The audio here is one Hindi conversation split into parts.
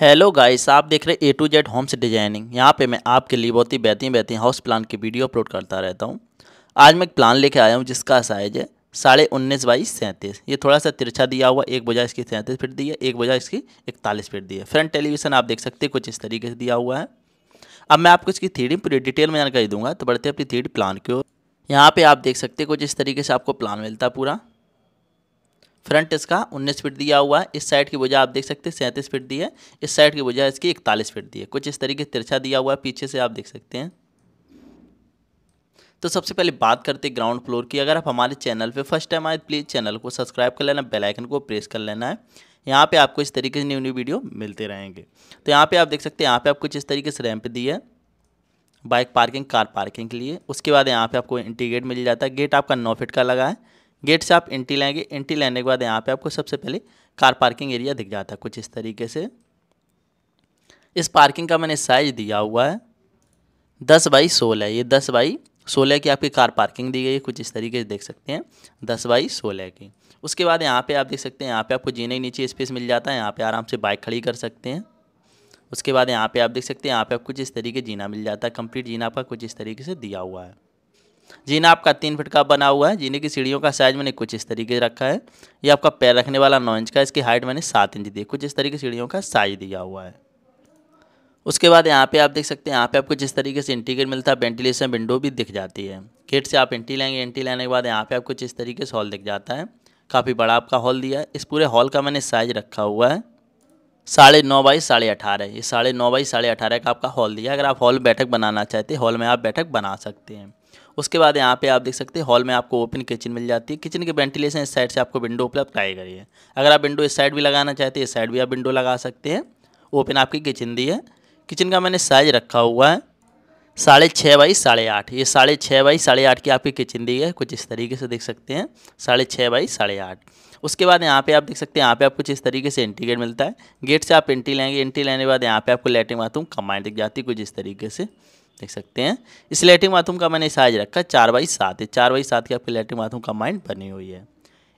हेलो गाइस आप देख रहे A to Z homes designing यहाँ पे मैं आपके लिए बहुत ही बेहतरीन बेहतरीन हाउस प्लान की वीडियो अपलोड करता रहता हूँ आज मैं एक प्लान लेके आया हूँ जिसका साइज है साढ़े उन्नीस बाई सैंतीस ये थोड़ा सा तिरछा दिया हुआ एक बजा इसकी सैंतीस फिट दी है एक बजा इसकी इकतालीस फिट दी है फ्रंट टेलीविज़न आप देख सकते हैं कुछ इस तरीके से दिया हुआ है अब मैं आपको इसकी थ्री पूरी डिटेल में जानकारी दूंगा तो बढ़ते अपनी थीडी प्लान की ओर यहाँ पर आप देख सकते हैं कुछ इस तरीके से आपको प्लान मिलता है पूरा फ्रंट इसका 19 फीट दिया हुआ है इस साइड की वजह आप देख सकते हैं सैंतीस फीट दी है इस साइड की वजह इसकी इकतालीस फीट दी है कुछ इस तरीके तिरछा दिया हुआ है पीछे से आप देख सकते हैं तो सबसे पहले बात करते हैं ग्राउंड फ्लोर की अगर आप हमारे चैनल पे फर्स्ट टाइम आए तो प्लीज़ चैनल को सब्सक्राइब कर लेना बेल आइकन को प्रेस कर लेना है यहाँ पे आपको इस तरीके से न्यू न्यू वीडियो मिलते रहेंगे तो यहाँ पे आप देख सकते हैं यहाँ पे आपको इस तरीके से रैंप दी है बाइक पार्किंग कार पार्किंग के लिए उसके बाद यहाँ पर आपको इंटीग्रेट मिल जाता है गेट आपका नौ फिट का लगा है गेट से आप एंट्री लेंगे एंट्री लेने के बाद यहाँ पे आपको सबसे पहले कार पार्किंग एरिया दिख जाता है कुछ इस तरीके से इस पार्किंग का मैंने साइज दिया हुआ है दस बाई सोलह ये दस बाई सोलह की आपकी कार पार्किंग दी गई है कुछ इस तरीके से देख सकते हैं दस बाई सोलह की उसके बाद यहाँ पे आप देख सकते हैं यहाँ पे आपको जीने के नीचे स्पेस मिल जाता है यहाँ पे आराम से बाइक खड़ी कर सकते हैं उसके बाद यहाँ पे आप देख सकते हैं यहाँ पे आप कुछ इस तरीके जीना मिल जाता है कंप्लीट जीना आपका कुछ इस तरीके से दिया हुआ है जीना आपका तीन फिट का बना हुआ है जीने की सीढ़ियों का साइज मैंने कुछ इस तरीके से रखा है ये आपका पैर रखने वाला नौ इंच का इसकी हाइट मैंने सात इंच दी कुछ इस तरीके सीढ़ियों का साइज दिया हुआ है उसके बाद यहाँ पे आप देख सकते हैं यहाँ पे आपको जिस तरीके से इंटीगेट मिलता है वेंटिलेशन विंडो भी दिख जाती है गेट से आप एंटी लेंगे एंटी लेने के बाद यहाँ पे आपको जिस तरीके से हॉल दिख जाता है काफ़ी बड़ा आपका हॉल दिया है इस पूरे हॉल का मैंने साइज रखा हुआ है साढ़े नौ बाई साढ़े अठारह ये साढ़े नौ बाई साढ़े अठारह का आपका हॉल दिया अगर आप हॉल बैठक बनाना चाहते हॉल में आप बैठक बना सकते हैं उसके बाद यहाँ पे आप देख सकते हैं हॉल में आपको ओपन किचन मिल जाती है किचन के वेंटिलेशन इस साइड से आपको विंडो उपलब्ध कराई गई है अगर आप विंडो इस साइड भी लगाना चाहते हैं इस साइड भी आप विंडो लगा सकते हैं ओपन आपकी किचन दी है किचन का मैंने साइज रखा हुआ है साढ़े छः बाई साढ़े आठ ये साढ़े छः बाई साढ़े आठ की आपकी किचन दी है कुछ इस तरीके से देख सकते हैं साढ़े छः बाई साढ़े आठ उसके बाद यहाँ पे आप देख सकते हैं यहाँ पे आप कुछ इस तरीके से एंट्री गेट मिलता है गेट से आप एंट्री लेंगे एंट्री लेने के बाद यहाँ पे आपको लेटरिन बाथरूम कमाई दिख जाती है कुछ इस तरीके से देख सकते हैं इस लेटरिन बाथरूम का मैंने साइज रखा है चार बाई सात चार बाई सात की आपकी लेटरिन बाथरूम का माइंड बनी हुई है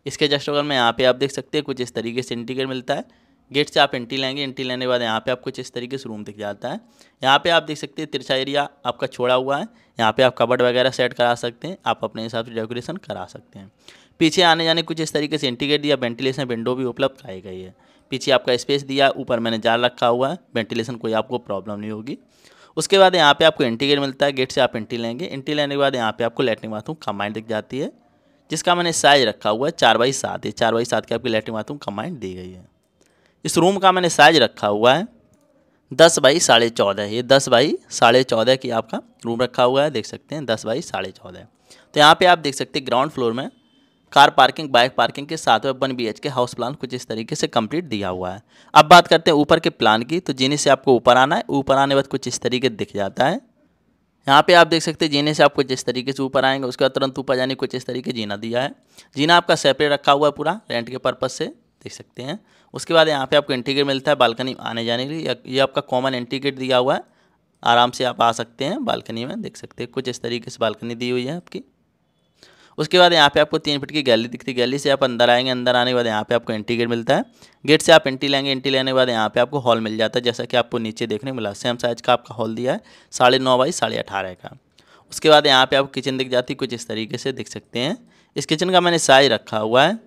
इसके जस्ट अगर में यहाँ पे आप देख सकते हैं कुछ इस तरीके से इंटीग्रेट मिलता है गेट से आप एंट्री लेंगे एंट्री लेने के बाद यहाँ पे आप कुछ इस तरीके से रूम दिख जाता है यहाँ पे आप देख सकते हैं तिरछा एरिया आपका छोड़ा हुआ है यहाँ पे आप कबर्ड वगैरह सेट करा सकते हैं आप अपने हिसाब से डेकोरेशन करा सकते हैं पीछे आने जाने कुछ इस तरीके से इंटीग्रेट दिया वेंटिलेशन विंडो भी उपलब्ध कराई गई है पीछे आपका स्पेस दिया ऊपर मैंने जाल रखा हुआ है वेंटिलेशन कोई आपको प्रॉब्लम नहीं होगी उसके बाद यहाँ पे आपको एंटी गेट मिलता है गेट से आप एंट्री लेंगे एंट्री लेने के बाद यहाँ पे आपको लेटरिन बाथरूम कमांड दिख जाती है जिसका मैंने साइज रखा हुआ है चार बाई सात ये चार बाई सात की आपकी लेटरिन बाथरूम कंबाइंड दी गई है इस रूम का मैंने साइज रखा हुआ है दस बाई साढ़े चौदह ये दस बाई साढ़े चौदह की आपका रूम रखा हुआ है देख सकते हैं दस बाई साढ़े चौदह तो यहाँ पर आप देख सकते हैं ग्राउंड फ्लोर में कार पार्किंग बाइक पार्किंग के साथ में one B K house plan कुछ इस तरीके से कंप्लीट दिया हुआ है अब बात करते हैं ऊपर के प्लान की तो जीने से आपको ऊपर आना है ऊपर आने बाद कुछ इस तरीके दिख जाता है यहाँ पे आप देख सकते हैं जीने से आपको जिस तरीके से ऊपर आएंगे उसके बाद तुरंत ऊपर जाने कुछ इस तरीके जीना दिया है जीना आपका सेपरेट रखा हुआ है पूरा रेंट के पर्पज़ से देख सकते हैं उसके बाद यहाँ पे आपको एंट्री मिलता है बालकनी आने जाने के लिए ये आपका कॉमन एंट्री दिया हुआ है आराम से आप आ सकते हैं बालकनी में देख सकते हैं कुछ इस तरीके से बालकनी दी हुई है आपकी उसके बाद यहाँ पे आपको तीन फीट की गैली दिखती है गैली से आप अंदर आएंगे अंदर आने के बाद यहाँ पे आपको एंट्री गेट मिलता है गेट से आप एंट्री लेंगे एंट्री लेने के बाद यहाँ पे आपको हॉल मिल जाता है जैसा कि आपको नीचे देखने को मिला सेम साइज का आपका हॉल दिया है साढ़े नौ बाई साढ़े अठारह का उसके बाद यहाँ पर आपको किचन दिख जाती है कुछ इस तरीके से दिख सकते हैं इस किचन का मैंने साइज रखा हुआ है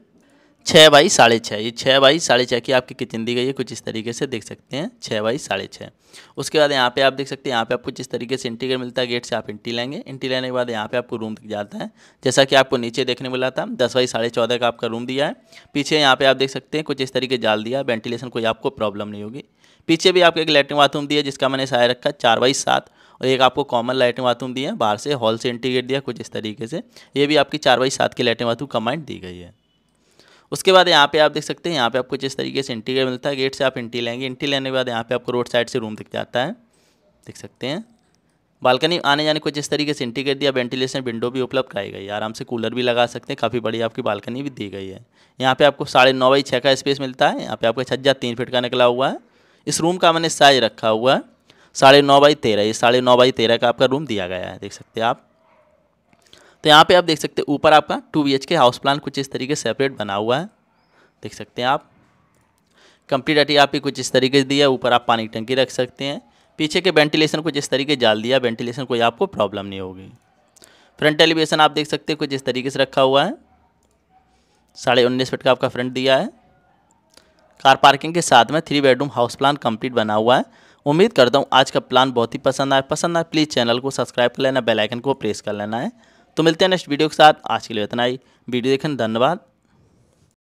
छः बाई साढ़े छः ये छः बाई साढ़े छः की आपकी किचन दी गई है कुछ इस तरीके से देख सकते हैं छः बाई साढ़े छः उसके बाद यहाँ पे आप देख सकते हैं यहाँ पे आपको जिस तरीके से इंटीग्रेट मिलता है गेट से आप इंटी लेंगे इंटी लेने के बाद यहाँ पे आपको रूम दिख जाता है जैसा कि आपको नीचे देखने मिला था दस बाई साढ़े चौदह का आपका रूम दिया है पीछे यहाँ पर आप देख सकते हैं कुछ इस तरीके जाल दिया वेंटिलेशन कोई आपको प्रॉब्लम नहीं होगी पीछे भी आपको एक लेटरिन बाथरूम दिया जिसका मैंने साया रखा चार बाई सात और एक आपको कॉमन लेटरिन बाथरूम दिया बाहर से हॉल से इंटीग्रेट दिया कुछ इस तरीके से ये भी आपकी चार बाई सात की लेटरिन बाथरूम कमांड दी गई है उसके बाद यहाँ पे आप देख सकते हैं यहाँ पे आपको जिस तरीके से इंटी का मिलता है गेट से आप इंटी लेंगे इंटी लेने के बाद यहाँ पे आपको रोड साइड से रूम दिख जाता है देख सकते हैं बालकनी आने जाने को जिस तरीके से इंटीग्रेट दिया वेंटिलेशन विंडो भी उपलब्ध कराई गई है आराम से कूलर भी लगा सकते हैं काफ़ी बड़ी आपकी बालकनी भी दी गई है यहाँ पे आपको साढ़े नौ बाई छः का स्पेस मिलता है यहाँ पे आपका छज्जा तीन फीट का निकला हुआ है इस रूम का मैंने साइज रखा हुआ है साढ़े नौ बाई तेरह ये साढ़े नौ बाई तेरह का आपका रूम दिया गया है देख सकते हैं आप तो यहाँ पे आप देख सकते हैं ऊपर आपका two B K house plan कुछ इस तरीके सेपरेट बना हुआ है देख सकते हैं आप कंप्लीट अटी आपकी कुछ इस तरीके से दिया ऊपर आप पानी की टंकी रख सकते हैं पीछे के वेंटिलेशन कुछ इस तरीके जाल दिया वेंटिलेशन कोई आपको प्रॉब्लम नहीं होगी फ्रंट एलिवेशन आप देख सकते हैं कुछ इस तरीके से रखा हुआ है साढ़े उन्नीस फिट का आपका फ्रंट दिया है कार पार्किंग के साथ में three bedroom house plan complete बना हुआ है उम्मीद करता हूँ आज का प्लान बहुत ही पसंद आए पसंद आए प्लीज़ चैनल को सब्सक्राइब कर लेना बेलाइकन को प्रेस कर लेना है तो मिलते हैं नेक्स्ट वीडियो के साथ आज के लिए इतना ही वीडियो देखने धन्यवाद